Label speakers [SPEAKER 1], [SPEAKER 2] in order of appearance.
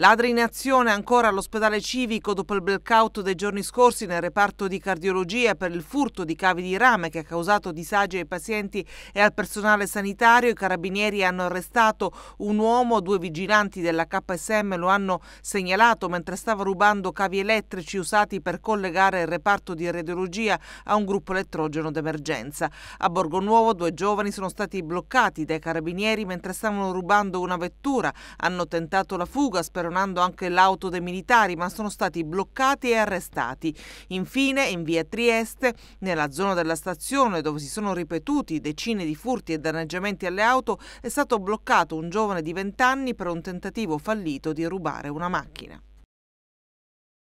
[SPEAKER 1] Ladri in azione ancora all'ospedale civico dopo il blackout dei giorni scorsi nel reparto di cardiologia per il furto di cavi di rame che ha causato disagi ai pazienti e al personale sanitario. I carabinieri hanno arrestato un uomo, due vigilanti della KSM lo hanno segnalato mentre stava rubando cavi elettrici usati per collegare il reparto di radiologia a un gruppo elettrogeno d'emergenza. A Borgo Nuovo due giovani sono stati bloccati dai carabinieri mentre stavano rubando una vettura. Hanno tentato la fuga, sperano speronando anche l'auto dei militari, ma sono stati bloccati e arrestati. Infine, in via Trieste, nella zona della stazione dove si sono ripetuti decine di furti e danneggiamenti alle auto, è stato bloccato un giovane di 20 anni per un tentativo fallito di rubare una macchina.